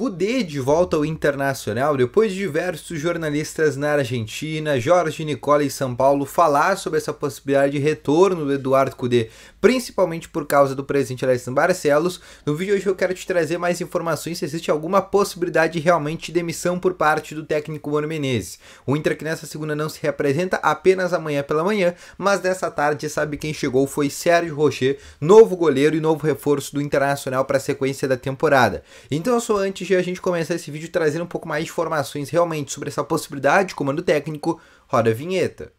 Cudê de volta ao Internacional depois de diversos jornalistas na Argentina, Jorge Nicola em São Paulo, falar sobre essa possibilidade de retorno do Eduardo Cudê, principalmente por causa do presidente Alessandro Barcelos. No vídeo de hoje eu quero te trazer mais informações se existe alguma possibilidade realmente de demissão por parte do técnico Mano Menezes. O Inter que nessa segunda não se representa apenas amanhã pela manhã, mas nessa tarde sabe quem chegou foi Sérgio Rocher, novo goleiro e novo reforço do Internacional para a sequência da temporada. Então eu sou antes hoje a gente começa esse vídeo trazendo um pouco mais de informações realmente sobre essa possibilidade de comando técnico. Roda a vinheta.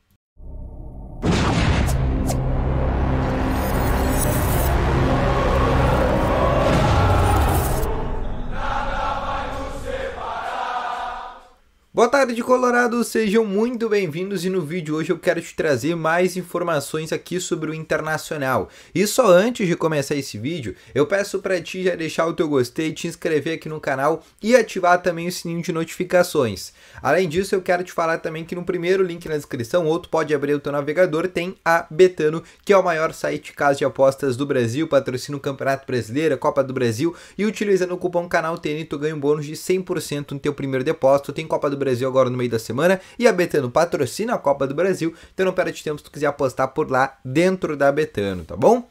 Boa tarde, Colorado! Sejam muito bem-vindos e no vídeo hoje eu quero te trazer mais informações aqui sobre o Internacional. E só antes de começar esse vídeo, eu peço para ti já deixar o teu gostei, te inscrever aqui no canal e ativar também o sininho de notificações. Além disso, eu quero te falar também que no primeiro link na descrição, ou tu pode abrir o teu navegador, tem a Betano, que é o maior site de de apostas do Brasil, patrocina o Campeonato Brasileiro, a Copa do Brasil, e utilizando o cupom canal TN, tu ganha um bônus de 100% no teu primeiro depósito, tem Copa do Brasil agora no meio da semana e a Betano patrocina a Copa do Brasil, então não perde tempo se tu quiser apostar por lá dentro da Betano, tá bom?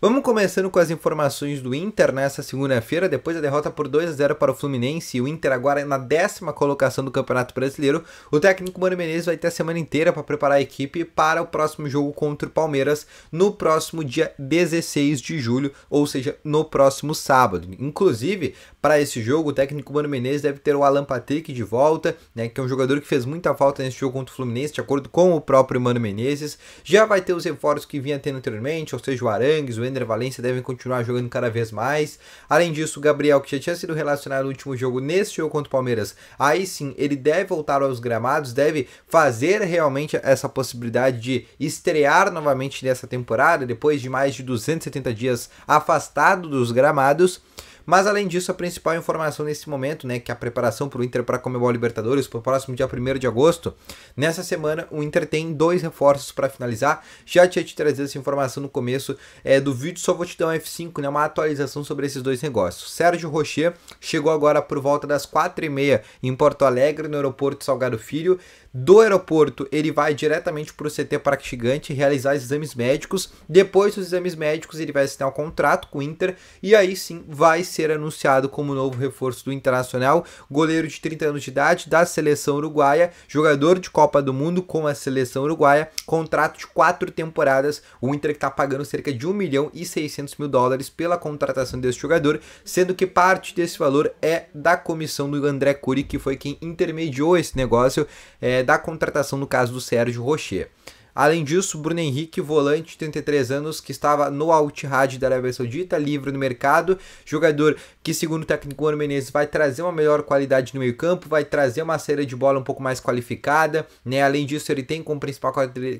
Vamos começando com as informações do Inter nessa segunda-feira, depois da derrota por 2 a 0 para o Fluminense e o Inter agora é na décima colocação do Campeonato Brasileiro. O técnico Mano Menezes vai ter a semana inteira para preparar a equipe para o próximo jogo contra o Palmeiras no próximo dia 16 de julho, ou seja, no próximo sábado. Inclusive, para esse jogo. O técnico Mano Menezes deve ter o Alan Patrick de volta, né, que é um jogador que fez muita falta nesse jogo contra o Fluminense, de acordo com o próprio Mano Menezes. Já vai ter os reforços que vinha tendo anteriormente, ou seja, o Arangues, o Ender Valência devem continuar jogando cada vez mais. Além disso, o Gabriel, que já tinha sido relacionado no último jogo, nesse jogo contra o Palmeiras, aí sim ele deve voltar aos gramados, deve fazer realmente essa possibilidade de estrear novamente nessa temporada, depois de mais de 270 dias afastado dos gramados. Mas além disso, a principal informação nesse momento, né, que é a preparação para o Inter para a Comebol Libertadores para o próximo dia 1 de agosto, nessa semana o Inter tem dois reforços para finalizar. Já tinha te trazido essa informação no começo é, do vídeo, só vou te dar um F5, né, uma atualização sobre esses dois negócios. Sérgio Rocher chegou agora por volta das 4h30 em Porto Alegre, no aeroporto Salgado Filho. Do aeroporto, ele vai diretamente para o CT Parque Gigante realizar exames médicos. Depois dos exames médicos, ele vai assinar o um contrato com o Inter e aí sim vai ser anunciado como novo reforço do Internacional, goleiro de 30 anos de idade da seleção uruguaia, jogador de Copa do Mundo com a seleção uruguaia, contrato de quatro temporadas, o Inter que está pagando cerca de 1 milhão e 600 mil dólares pela contratação desse jogador, sendo que parte desse valor é da comissão do André Cury, que foi quem intermediou esse negócio é, da contratação, no caso do Sérgio Rocher. Além disso, Bruno Henrique, volante, de 33 anos, que estava no Altihad da Arábia Saudita, livre no mercado, jogador que, segundo o técnico Mano Menezes, vai trazer uma melhor qualidade no meio-campo, vai trazer uma saída de bola um pouco mais qualificada, né? Além disso, ele tem como principal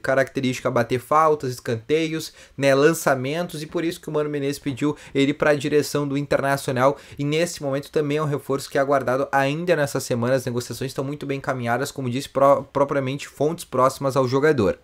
característica bater faltas, escanteios, né, lançamentos e por isso que o Mano Menezes pediu ele para a direção do Internacional e nesse momento também é um reforço que é aguardado ainda nessa semana. As negociações estão muito bem encaminhadas, como disse pro propriamente fontes próximas ao jogador.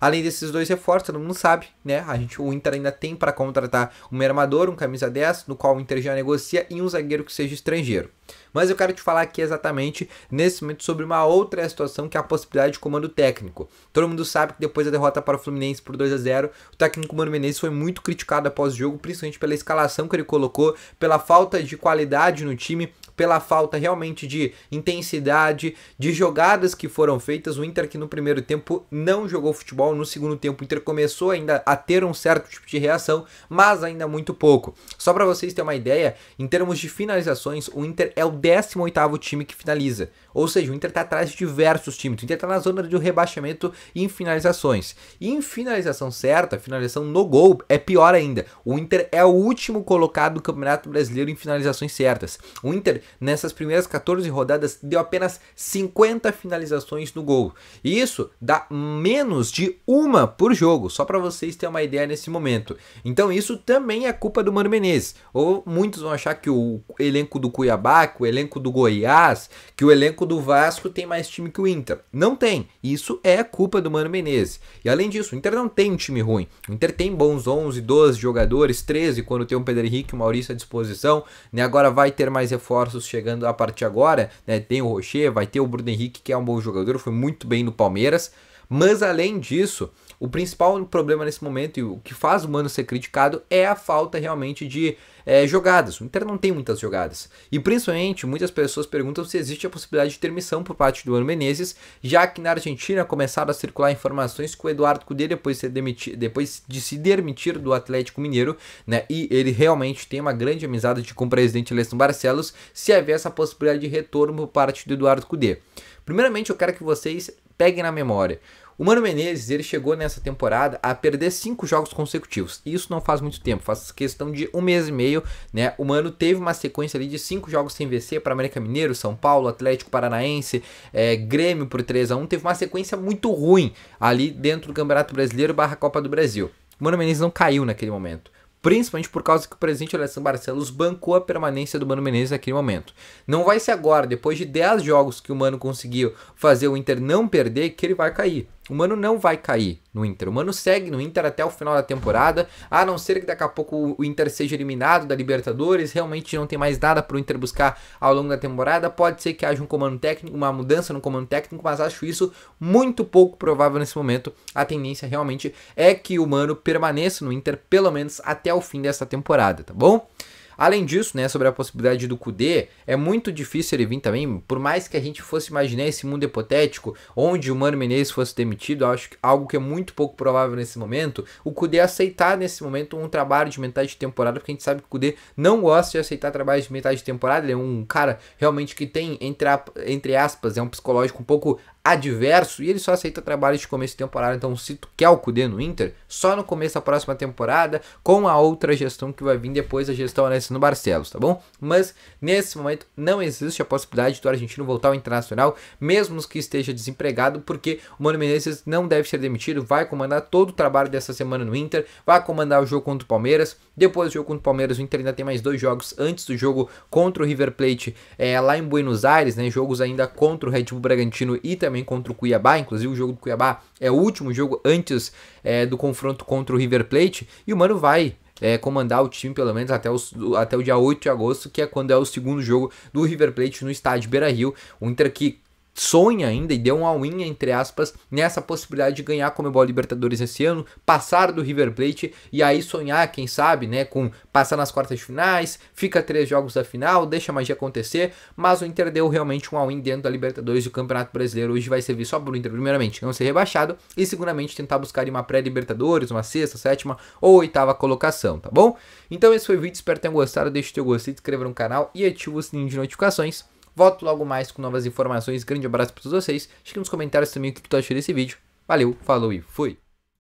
Além desses dois reforços, todo mundo sabe, né? A gente, o Inter ainda tem para contratar um armador, um camisa 10, no qual o Inter já negocia, e um zagueiro que seja estrangeiro. Mas eu quero te falar aqui exatamente nesse momento sobre uma outra situação que é a possibilidade de comando técnico. Todo mundo sabe que depois da derrota para o Fluminense por 2 a 0 o técnico Mano Menezes foi muito criticado após o jogo, principalmente pela escalação que ele colocou, pela falta de qualidade no time, pela falta realmente de intensidade, de jogadas que foram feitas. O Inter que no primeiro tempo não jogou futebol, no segundo tempo o Inter começou ainda a ter um certo tipo de reação, mas ainda muito pouco. Só para vocês terem uma ideia, em termos de finalizações, o Inter é o 18º time que finaliza. Ou seja, o Inter está atrás de diversos times. O Inter está na zona de rebaixamento em finalizações. E em finalização certa, finalização no gol, é pior ainda. O Inter é o último colocado do Campeonato Brasileiro em finalizações certas. O Inter, nessas primeiras 14 rodadas, deu apenas 50 finalizações no gol. E isso dá menos de uma por jogo, só para vocês terem uma ideia nesse momento. Então isso também é culpa do Mano Menezes. Ou muitos vão achar que o elenco do Cuiabá, que o elenco elenco do Goiás, que o elenco do Vasco tem mais time que o Inter. Não tem. Isso é culpa do Mano Menezes. E além disso, o Inter não tem um time ruim. O Inter tem bons 11, 12 jogadores, 13 quando tem o Pedro Henrique e o Maurício à disposição. Né? Agora vai ter mais reforços chegando a partir agora. Né? Tem o Rocher, vai ter o Bruno Henrique, que é um bom jogador, foi muito bem no Palmeiras. Mas além disso, o principal problema nesse momento e o que faz o Mano ser criticado é a falta realmente de é, jogadas. O Inter não tem muitas jogadas. E principalmente, muitas pessoas perguntam se existe a possibilidade de termissão por parte do Mano Menezes, já que na Argentina começaram a circular informações que o Eduardo Cudê, depois de, ser demitir depois de se demitir do Atlético Mineiro, né, e ele realmente tem uma grande amizade de, com o presidente Leston Barcelos, se haver essa possibilidade de retorno por parte do Eduardo Cudê. Primeiramente, eu quero que vocês peguem na memória. O Mano Menezes, ele chegou nessa temporada a perder cinco jogos consecutivos. isso não faz muito tempo, faz questão de um mês e meio, né? O Mano teve uma sequência ali de cinco jogos sem vencer para América Mineiro, São Paulo, Atlético Paranaense, é, Grêmio por 3 a 1 Teve uma sequência muito ruim ali dentro do Campeonato Brasileiro barra Copa do Brasil. O Mano Menezes não caiu naquele momento principalmente por causa que o presidente Alessandro Barcelos bancou a permanência do Mano Menezes naquele momento. Não vai ser agora, depois de 10 jogos que o Mano conseguiu fazer o Inter não perder, que ele vai cair. O Mano não vai cair no Inter. O Mano segue no Inter até o final da temporada, a não ser que daqui a pouco o Inter seja eliminado da Libertadores, realmente não tem mais nada para o Inter buscar ao longo da temporada. Pode ser que haja um comando técnico, uma mudança no comando técnico, mas acho isso muito pouco provável nesse momento. A tendência realmente é que o Mano permaneça no Inter pelo menos até o fim dessa temporada, tá bom? Além disso, né, sobre a possibilidade do Kudê, é muito difícil ele vir também, por mais que a gente fosse imaginar esse mundo hipotético, onde o Mano Menezes fosse demitido, acho que algo que é muito pouco provável nesse momento, o Kudê aceitar nesse momento um trabalho de metade de temporada, porque a gente sabe que o Kudê não gosta de aceitar trabalho de metade de temporada, ele é um cara realmente que tem, entre, a, entre aspas, é um psicológico um pouco adverso e ele só aceita trabalhos de começo de temporada. Então, se tu quer o Kudê no Inter, só no começo da próxima temporada, com a outra gestão que vai vir depois da gestão, né? no Barcelos, tá bom? Mas nesse momento não existe a possibilidade do argentino voltar ao Internacional, mesmo que esteja desempregado, porque o Mano Menezes não deve ser demitido, vai comandar todo o trabalho dessa semana no Inter, vai comandar o jogo contra o Palmeiras, depois do jogo contra o Palmeiras o Inter ainda tem mais dois jogos antes do jogo contra o River Plate é, lá em Buenos Aires, né? Jogos ainda contra o Red Bull Bragantino e também contra o Cuiabá, inclusive o jogo do Cuiabá é o último jogo antes é, do confronto contra o River Plate, e o Mano vai é, comandar o time pelo menos até, os, até o dia 8 de agosto, que é quando é o segundo jogo do River Plate no estádio Beira Rio. O Inter que sonha ainda e deu um all-in, entre aspas, nessa possibilidade de ganhar a Comebol Libertadores esse ano, passar do River Plate e aí sonhar, quem sabe, né, com passar nas quartas de finais, fica três jogos da final, deixa a magia acontecer, mas o Inter deu realmente um all-in dentro da Libertadores e o Campeonato Brasileiro hoje vai servir só para o Inter, primeiramente, não ser rebaixado e seguramente tentar buscar uma pré-Libertadores, uma sexta, sétima ou oitava colocação, tá bom? Então esse foi o vídeo, espero que tenham gostado, deixe o teu gostei, se inscreva no canal e ative o sininho de notificações. Volto logo mais com novas informações. Grande abraço para todos vocês. Deixa aqui nos comentários também o que tu achou desse vídeo. Valeu, falou e fui!